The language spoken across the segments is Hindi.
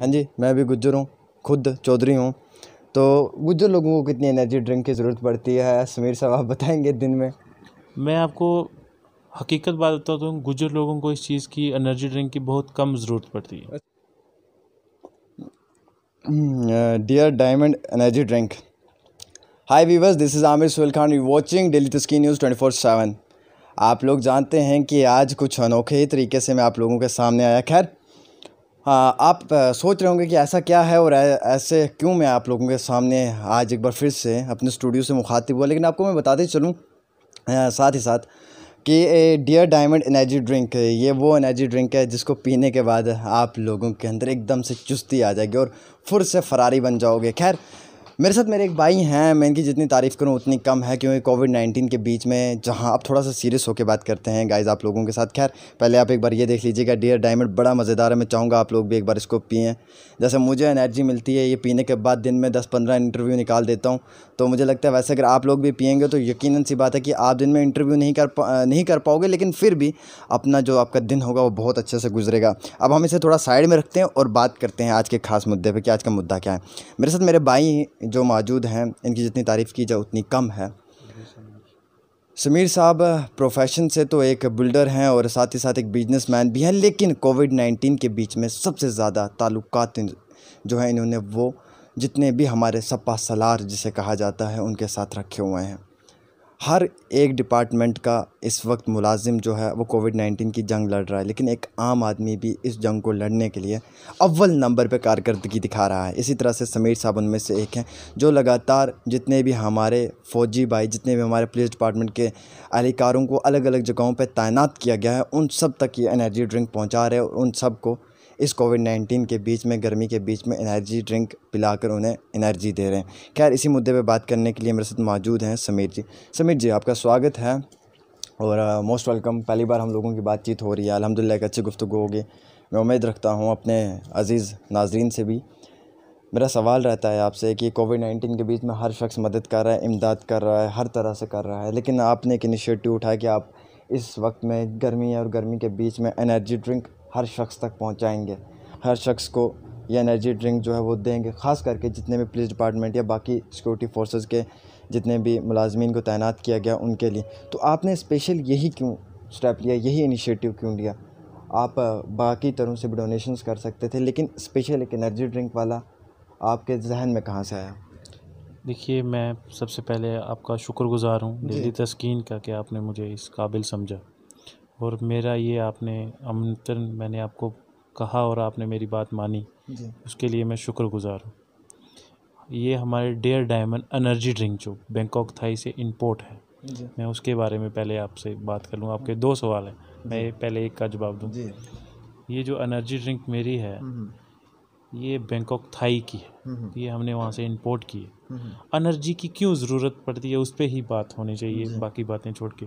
हाँ जी मैं भी गुज्जर हूँ खुद चौधरी हूँ तो गुज्जर लोगों को कितनी एनर्जी ड्रिंक की ज़रूरत पड़ती है समीर साहब आप बताएंगे दिन में मैं आपको हकीकत बात बताता हूँ गुज्जर लोगों को इस चीज़ की एनर्जी ड्रिंक की बहुत कम ज़रूरत पड़ती है dear diamond energy drink hi viewers this is Aamir Suhail Khan you watching daily तस्की न्यूज़ ट्वेंटी फोर सेवन आप लोग जानते हैं कि आज कुछ अनोखे ही तरीके से मैं आप लोगों के सामने आया खैर आप सोच रहे होंगे कि ऐसा क्या है और ऐसे क्यों मैं आप लोगों के सामने आज एक बार फिर से अपने स्टूडियो से मुखातिब हुआ लेकिन आपको मैं बताते चलूँ साथ ही साथ कि डियर डायमंड एनर्जी ड्रिंक ये वो एनर्जी ड्रिंक है जिसको पीने के बाद आप लोगों के अंदर एकदम से चुस्ती आ जाएगी और फुर से फरारी बन जाओगे खैर मेरे साथ मेरे एक भाई हैं मैं इनकी जितनी तारीफ़ करूँ उतनी कम है क्योंकि कोविड नाइन्टीन के बीच में जहाँ आप थोड़ा सा सीरियस होकर बात करते हैं गाइज़ आप लोगों के साथ खैर पहले आप एक बार ये देख लीजिएगा डियर डायमंड बड़ा मज़ेदार है मैं चाहूँगा आप लोग भी एक बार इसको पिएँ जैसे मुझे एनर्जी मिलती है ये पीने के बाद दिन में दस पंद्रह इंटरव्यू निकाल देता हूँ तो मुझे लगता है वैसे अगर आप लोग भी पियेंगे तो यकीन सी बात है कि आप दिन में इंटरव्यू नहीं कर नहीं कर पाओगे लेकिन फिर भी अपना जो आपका दिन होगा वो बहुत अच्छे से गुजरेगा अब हम इसे थोड़ा साइड में रखते हैं और बात करते हैं आज के खास मुद्दे पर कि आज का मुद्दा क्या है मेरे साथ मेरे भाई जो मौजूद हैं इनकी जितनी तारीफ़ की जाए उतनी कम है समीर साहब प्रोफेशन से तो एक बिल्डर हैं और साथ ही साथ एक बिजनेसमैन भी हैं लेकिन कोविड नाइन्टीन के बीच में सबसे ज़्यादा ताल्लुक जो हैं इन्होंने वो जितने भी हमारे सपा सलार जिसे कहा जाता है उनके साथ रखे हुए हैं हर एक डिपार्टमेंट का इस वक्त मुलाजिम जो है वो कोविड नाइन्टीन की जंग लड़ रहा है लेकिन एक आम आदमी भी इस जंग को लड़ने के लिए अव्वल नंबर पर कारकर्दगी दिखा रहा है इसी तरह से समीर साहब उनमें से एक हैं जो लगातार जितने भी हमारे फ़ौजी भाई जितने भी हमारे पुलिस डिपार्टमेंट के अहलकारों को अलग अलग जगहों पर तैनात किया गया है उन सब तक ये एनर्जी ड्रिंक पहुँचा रहे हैं और उन सब को इस कोविड नाइन्टीन के बीच में गर्मी के बीच में एनर्जी ड्रिंक पिलाकर उन्हें एनर्जी दे रहे हैं खैर इसी मुद्दे पर बात करने के लिए मेरे साथ मौजूद हैं समीर जी समीर जी आपका स्वागत है और मोस्ट वेलकम पहली बार हम लोगों की बातचीत हो रही है अलहमदिल्ला एक अच्छी गुफ्तु होगी मैं उम्मीद रखता हूँ अपने अज़ीज़ नाजरीन से भी मेरा सवाल रहता है आपसे कि कोविड नाइन्टीन के बीच में हर शख्स मदद कर रहा है इमदाद कर रहा है हर तरह से कर रहा है लेकिन आपने एक इनिशिएटिव उठाया कि आप इस वक्त में गर्मी और गर्मी के बीच में एनर्जी ड्रिंक हर शख्स तक पहुंचाएंगे हर शख्स को ये एनर्जी ड्रिंक जो है वो देंगे ख़ास करके जितने भी पुलिस डिपार्टमेंट या बाकी सिक्योरिटी फोर्सेस के जितने भी मुलाजमीन को तैनात किया गया उनके लिए तो आपने स्पेशल यही क्यों स्टेप लिया यही इनिशिएटिव क्यों लिया आप बाकी तरह से भी डोनेशन कर सकते थे लेकिन स्पेशल एक एनर्जी ड्रिंक वाला आपके जहन में कहाँ से आया देखिए मैं सबसे पहले आपका शुक्रगुजार हूँ दिल्ली तस्किन का कि आपने मुझे इस काबिल समझा और मेरा ये आपने आमंत्रण मैंने आपको कहा और आपने मेरी बात मानी उसके लिए मैं शुक्रगुजार हूँ ये हमारे डेयर डायमंड एनर्जी ड्रिंक जो बैंकॉक थाई से इंपोर्ट है मैं उसके बारे में पहले आपसे बात कर लूँ आपके दो सवाल हैं मैं पहले एक का जवाब दूँ ये जो एनर्जी ड्रिंक मेरी है हम्म। ये बैंकॉक थाई की है हम्म, हम्म। ये हमने वहाँ से इंपोर्ट की है एनर्जी हम्म, की क्यों ज़रूरत पड़ती है उस पर ही बात होनी चाहिए बाकी बातें छोड़ के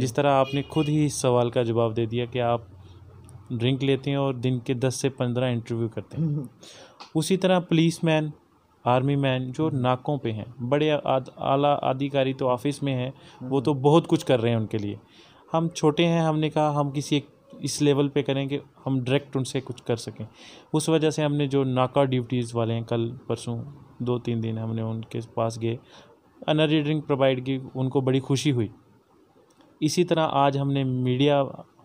जिस तरह आपने खुद ही इस सवाल का जवाब दे दिया कि आप ड्रिंक लेते हैं और दिन के दस से पंद्रह इंटरव्यू करते हैं उसी तरह पुलिस मैन आर्मी मैन जो नाकों पे हैं बड़े आला अधिकारी तो ऑफिस में हैं वो तो बहुत कुछ कर रहे हैं उनके लिए हम छोटे हैं हमने कहा हम किसी एक इस लेवल पे करें कि हम डायरेक्ट उनसे कुछ कर सकें उस वजह से हमने जो नाका ड्यूटीज़ वाले हैं कल परसों दो तीन दिन हमने उनके पास गए एनर्जी ड्रिंक प्रोवाइड की उनको बड़ी खुशी हुई इसी तरह आज हमने मीडिया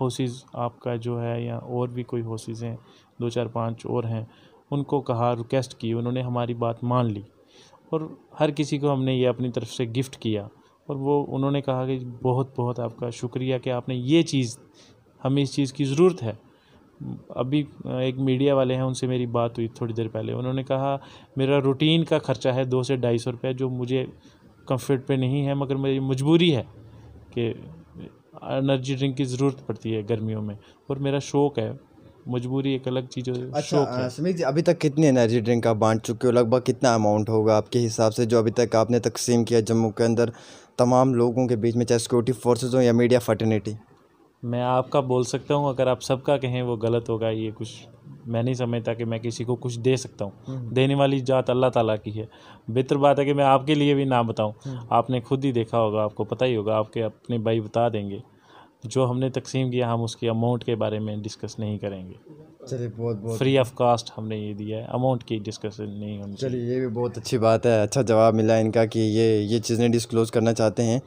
हाउसेज आपका जो है या और भी कोई हाउसेज हैं दो चार पाँच और हैं उनको कहा रिक्वेस्ट की उन्होंने हमारी बात मान ली और हर किसी को हमने ये अपनी तरफ से गिफ्ट किया और वो उन्होंने कहा कि बहुत बहुत आपका शुक्रिया कि आपने ये चीज़ हमें इस चीज़ की ज़रूरत है अभी एक मीडिया वाले हैं उनसे मेरी बात हुई थोड़ी देर पहले उन्होंने कहा मेरा रूटीन का खर्चा है दो से ढाई सौ रुपये जो मुझे कंफर्ट पे नहीं है मगर मेरी मजबूरी है कि एनर्जी ड्रिंक की ज़रूरत पड़ती है गर्मियों में और मेरा शौक़ है मजबूरी एक अलग चीज़ अच्छा समीर जी अभी तक कितनी एनर्जी ड्रिंक आप बांट चुके हो लगभग कितना अमाउंट होगा आपके हिसाब से जो अभी तक आपने तकसीम किया जम्मू के अंदर तमाम लोगों के बीच में चाहे सिक्योरिटी फोर्सेज हो या मीडिया फर्टर्निटी मैं आपका बोल सकता हूँ अगर आप सबका कहें वो गलत होगा ये कुछ मैं नहीं समझता कि मैं किसी को कुछ दे सकता हूँ हम्म। देने वाली जात अल्लाह ताला की है बेहतर बात है कि मैं आपके लिए भी ना बताऊँ हम्म। आपने खुद ही देखा होगा आपको पता ही होगा आपके अपने भाई बता देंगे जो हमने तकसीम किया हम उसके अमाउंट के बारे में डिस्कस नहीं करेंगे चलिए बहुत बहुत फ्री ऑफ कास्ट हमने ये दिया है अमाउंट की डिस्कशन नहीं होनी चलिए ये भी बहुत अच्छी बात है अच्छा जवाब मिला इनका कि ये ये चीज़ें डिस्क्लोज़ करना चाहते हैं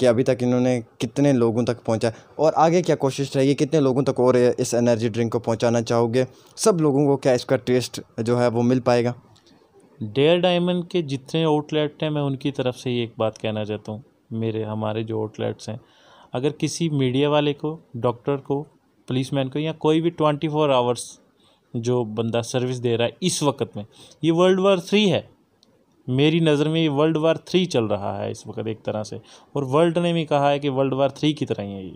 कि अभी तक इन्होंने कितने लोगों तक पहुंचा और आगे क्या कोशिश रहेगी कितने लोगों तक और इस एनर्जी ड्रिंक को पहुंचाना चाहोगे सब लोगों को क्या इसका टेस्ट जो है वो मिल पाएगा डेयर डायमंड के जितने आउटलेट हैं मैं उनकी तरफ से ही एक बात कहना चाहता हूँ मेरे हमारे जो आउटलेट्स हैं अगर किसी मीडिया वाले को डॉक्टर को पुलिसमैन को या कोई भी ट्वेंटी फोर आवर्स जो बंदा सर्विस दे रहा है इस वक्त में ये वर्ल्ड वार थ्री है मेरी नज़र में ये वर्ल्ड वार थ्री चल रहा है इस वक्त एक तरह से और वर्ल्ड ने भी कहा है कि वर्ल्ड वार थ्री की तरह ही है ये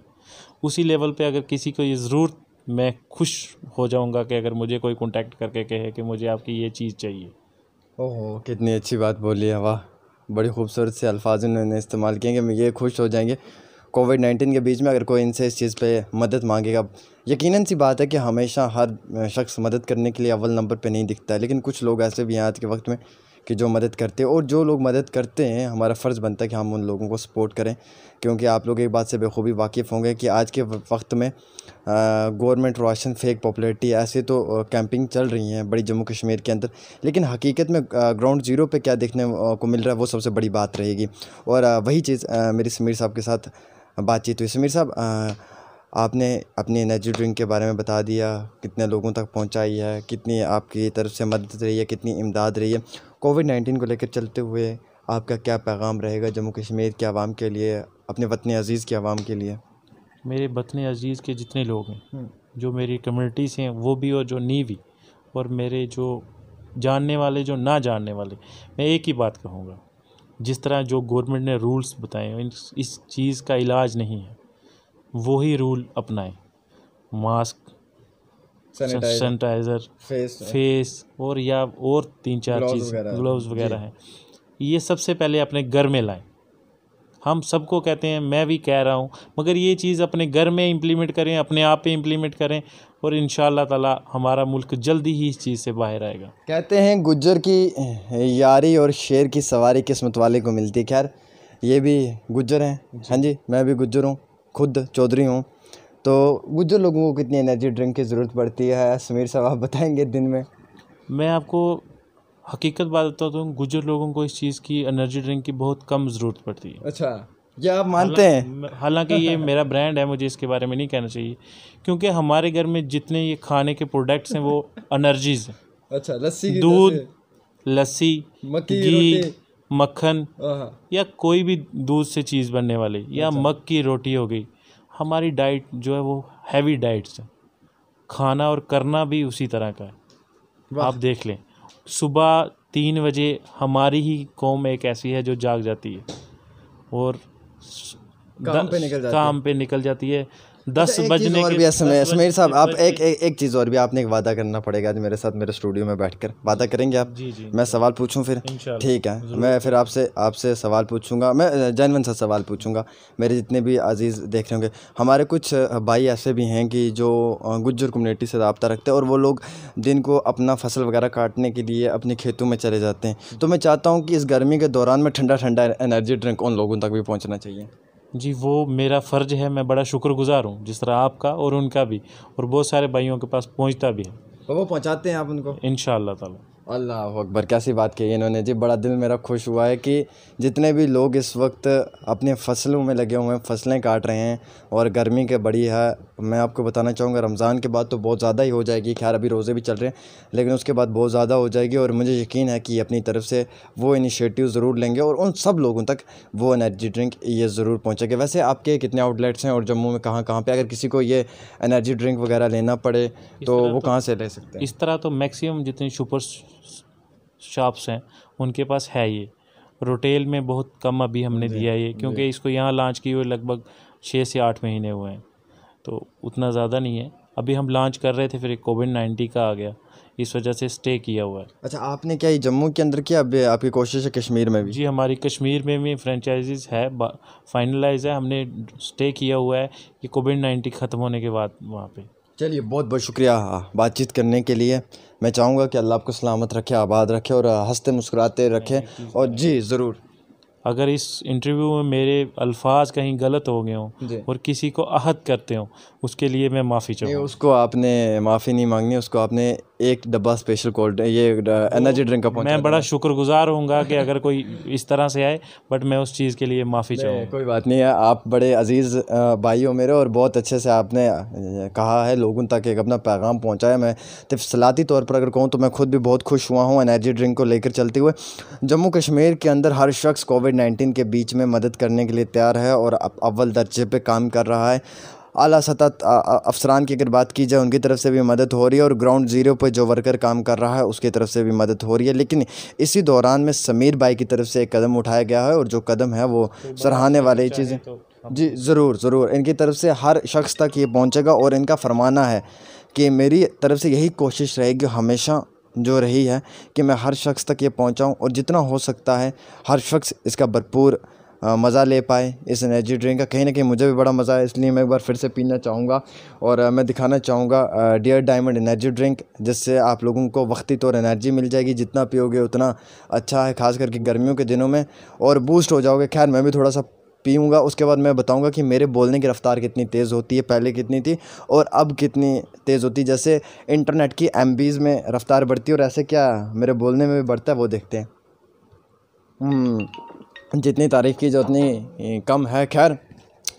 उसी लेवल पे अगर किसी को ये ज़रूर मैं खुश हो जाऊंगा कि अगर मुझे कोई कॉन्टेक्ट करके कहे कि मुझे आपकी ये चीज़ चाहिए ओहो कितनी अच्छी बात बोली है वाह बड़ी खूबसूरत से अल्फाज उन्होंने इस्तेमाल किए कि ये खुश हो जाएंगे कोविड नाइन्टीन के बीच में अगर कोई इनसे इस चीज़ पे मदद मांगेगा यकीनन सी बात है कि हमेशा हर शख्स मदद करने के लिए अव्वल नंबर पे नहीं दिखता है लेकिन कुछ लोग ऐसे भी हैं आज के वक्त में कि जो मदद करते हैं और जो लोग मदद करते हैं हमारा फ़र्ज़ बनता है कि हम उन लोगों को सपोर्ट करें क्योंकि आप लोग एक बात से बेखूबी वाकिफ़ होंगे कि आज के वक्त में गवर्नमेंट रोशन फेक पॉपुलरिटी ऐसे तो कैंपिंग चल रही हैं बड़ी जम्मू कश्मीर के अंदर लेकिन हकीकत में ग्राउंड ज़ीरो पर क्या देखने को मिल रहा है वो सबसे बड़ी बात रहेगी और वही चीज़ मेरी समीर साहब के साथ बातचीत हुई समीर साहब आपने अपनी एनर्जी ड्रिंक के बारे में बता दिया कितने लोगों तक पहुंचाई है कितनी आपकी तरफ से मदद रही है कितनी इमदाद रही है कोविड नाइन्टीन को लेकर चलते हुए आपका क्या पैगाम रहेगा जम्मू कश्मीर के आवाम के लिए अपने वतन अज़ीज़ के आवाम के लिए मेरे वतन अज़ीज़ के जितने लोग हैं हम्म। जो मेरी कम्युनिटीज़ हैं वो भी और जो नी भी और मेरे जो जानने वाले जो ना जानने वाले मैं एक ही बात कहूँगा जिस तरह जो गवर्नमेंट ने रूल्स बताए इस चीज़ का इलाज नहीं है वही रूल अपनाएं मास्क सैनिटाइज़र फेस फेस और या और तीन चार चीज़ ग्लोव्स वगैरह हैं ये सबसे पहले अपने घर में लाएं हम सबको कहते हैं मैं भी कह रहा हूँ मगर ये चीज़ अपने घर में इम्प्लीमेंट करें अपने आप पे इम्प्लीमेंट करें और इन ताला हमारा मुल्क जल्दी ही इस चीज़ से बाहर आएगा कहते हैं गुज्जर की यारी और शेर की सवारी किस्मत वाले को मिलती खैर ये भी गुज्जर हैं हाँ जी मैं भी गुज्जर हूँ खुद चौधरी हूँ तो गुजर लोगों को कितनी एनर्जी ड्रिंक की ज़रूरत पड़ती है समीर साहब आप बताएंगे दिन में मैं आपको हकीकत बात बताता तो हूँ गुजर लोगों को इस चीज़ की एनर्जी ड्रिंक की बहुत कम ज़रूरत पड़ती है अच्छा ये आप मानते हैं हालांकि ये मेरा ब्रांड है मुझे इसके बारे में नहीं कहना चाहिए क्योंकि हमारे घर में जितने ये खाने के प्रोडक्ट्स हैं वो एनर्जीज हैं अच्छा लस्सी दूध लस्सी घी मक्खन हाँ, हाँ। या कोई भी दूध से चीज़ बनने वाली या अच्छा। मक की रोटी हो गई हमारी डाइट जो है वो हैवी डाइट्स है खाना और करना भी उसी तरह का है आप देख लें सुबह तीन बजे हमारी ही कौम एक ऐसी है जो जाग जाती है और काम पे निकल जाती काम है। पे निकल जाती है तो दस बजने और भी समय समीर साहब आप एक एक, एक चीज़ और भी आपने एक वादा करना पड़ेगा आज मेरे साथ मेरे स्टूडियो में बैठकर वादा करेंगे आप जी जी मैं सवाल पूछूं फिर ठीक है मैं फिर आपसे आपसे सवाल पूछूंगा मैं जैनवन सा सवाल पूछूंगा मेरे जितने भी अजीज़ देख रहे होंगे हमारे कुछ भाई ऐसे भी हैं कि जो गुज्जर कम्यूनिटी से रबता रखते हैं और वो लोग दिन को अपना फसल वगैरह काटने के लिए अपने खेतों में चले जाते हैं तो मैं चाहता हूँ कि इस गर्मी के दौरान में ठंडा ठंडा एनर्जी ड्रिंक उन लोगों तक भी पहुँचना चाहिए जी वो मेरा फ़र्ज़ है मैं बड़ा शुक्रगुजार हूँ जिस तरह आपका और उनका भी और बहुत सारे भाइयों के पास पहुँचता भी है वो पहुँचाते हैं आप उनको इन ताला अल्लाह अकबर कैसी बात कही इन्होंने जी बड़ा दिल मेरा खुश हुआ है कि जितने भी लोग इस वक्त अपने फसलों में लगे हुए हैं फसलें काट रहे हैं और गर्मी के बड़ी है मैं आपको बताना चाहूँगा रमज़ान के बाद तो बहुत ज़्यादा ही हो जाएगी खैर अभी रोज़े भी चल रहे हैं लेकिन उसके बाद बहुत ज़्यादा हो जाएगी और मुझे यकीन है कि अपनी तरफ से वो इनिशिएटिव ज़रूर लेंगे और उन सब लोगों तक वो एनर्जी ड्रिंक ये ज़रूर पहुँचेगी वैसे आपके कितने आउटलेट्स हैं और जम्मू में कहाँ कहाँ पर अगर किसी को ये एनर्जी ड्रिंक वगैरह लेना पड़े तो वो तो कहाँ से ले सकते हैं इस तरह तो मैक्सिमम जितनी सुपर शॉप्स हैं उनके पास है ये रिटेल में बहुत कम अभी हमने दिया ये क्योंकि इसको यहाँ लॉन्च किए हुए लगभग छः से आठ महीने हुए हैं तो उतना ज़्यादा नहीं है अभी हम लॉन्च कर रहे थे फिर एक कोविड नाइन्टी का आ गया इस वजह से स्टे किया हुआ है अच्छा आपने क्या जम्मू के अंदर किया अभी आपकी कोशिश है कश्मीर में भी जी हमारी कश्मीर में भी फ्रेंचाइजीज है फाइनलाइज है हमने स्टे किया हुआ है कि कोविड नाइन्टी ख़त्म होने के बाद वहाँ पर चलिए बहुत बहुत शुक्रिया बातचीत करने के लिए मैं चाहूँगा कि अल्लाह आपको सलामत रखे आबाद रखे और हंसते मुस्कुराते रखे और जी ज़रूर अगर इस इंटरव्यू में मेरे अल्फाज कहीं गलत हो गए हों और किसी को अहद करते हों उसके लिए मैं माफ़ी चाहूँ उसको आपने माफ़ी नहीं मांगनी उसको आपने एक डब्बा स्पेशल कोल्ड ये एनर्जी uh, ड्रिंक का मैं बड़ा शुक्रगुजार हूँगा कि अगर कोई इस तरह से आए बट मैं उस चीज़ के लिए माफ़ी चाहूँ कोई बात नहीं है आप बड़े अजीज़ uh, भाई हो मेरे और बहुत अच्छे से आपने uh, कहा है लोगों तक एक अपना पैगाम पहुँचाया मैं तफसलाती तौर पर अगर कहूँ तो मैं खुद भी बहुत खुश हुआ हूँ एनर्जी ड्रिंक को लेकर चलते हुए जम्मू कश्मीर के अंदर हर शख्स कोविड नाइन्टीन के बीच में मदद करने के लिए तैयार है और अव्वल दर्जे पर काम कर रहा है अली सतह अफसरान की अगर बात की जाए उनकी तरफ से भी मदद हो रही है और ग्राउंड ज़ीरो पर जो वर्कर काम कर रहा है उसकी तरफ से भी मदद हो रही है लेकिन इसी दौरान में समीर भाई की तरफ से एक कदम उठाया गया है और जो कदम है वो सराहने वाली चीज़ें तो जी ज़रूर ज़रूर इनकी तरफ से हर शख्स तक ये पहुँचेगा और इनका फरमाना है कि मेरी तरफ से यही कोशिश रहेगी हमेशा जो रही है कि मैं हर शख्स तक ये पहुँचाऊँ और जितना हो सकता है हर शख्स इसका भरपूर मज़ा ले पाए इस एनर्जी ड्रिंक का कहीं ना कहीं मुझे भी बड़ा मज़ा है इसलिए मैं एक बार फिर से पीना चाहूँगा और मैं दिखाना चाहूँगा डियर डायमंड एनर्जी ड्रिंक जिससे आप लोगों को वक्ती तौर एनर्जी मिल जाएगी जितना पियोगे उतना अच्छा है ख़ास करके गर्मियों के दिनों में और बूस्ट हो जाओगे खैर मैं भी थोड़ा सा पीऊँगा उसके बाद मैं बताऊँगा कि मेरे बोलने की रफ़्तार कितनी तेज़ होती है पहले कितनी थी और अब कितनी तेज़ होती है जैसे इंटरनेट की एम में रफ़्तार बढ़ती है और ऐसे क्या मेरे बोलने में भी बढ़ता है वो देखते हैं हम्म। जितनी तारीफ़ की जो उतनी कम है खैर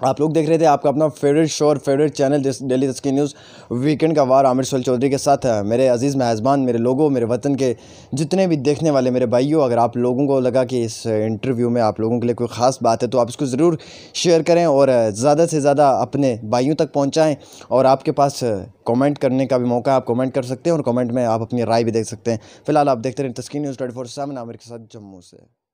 आप लोग देख रहे थे आपका अपना फेवरेट शो और फेवरेट चैनल डेली तस्की न्यूज़ वीकेंड का वार आमिर सोल चौधरी के साथ है मेरे अज़ीज़ मेज़बान मेरे लोगों मेरे वतन के जितने भी देखने वाले मेरे भाइयों अगर आप लोगों को लगा कि इस इंटरव्यू में आप लोगों के लिए कोई ख़ास बात है तो आप इसको ज़रूर शेयर करें और ज़्यादा से ज़्यादा अपने भाइयों तक पहुँचाएँ और आपके पास कॉमेंट करने का भी मौका है आप कमेंट कर सकते हैं और कॉमेंट में आप अपनी राय भी देख सकते हैं फिलहाल आप देखते रहें तस्की news twenty four seven Aamir के साथ जम्मू से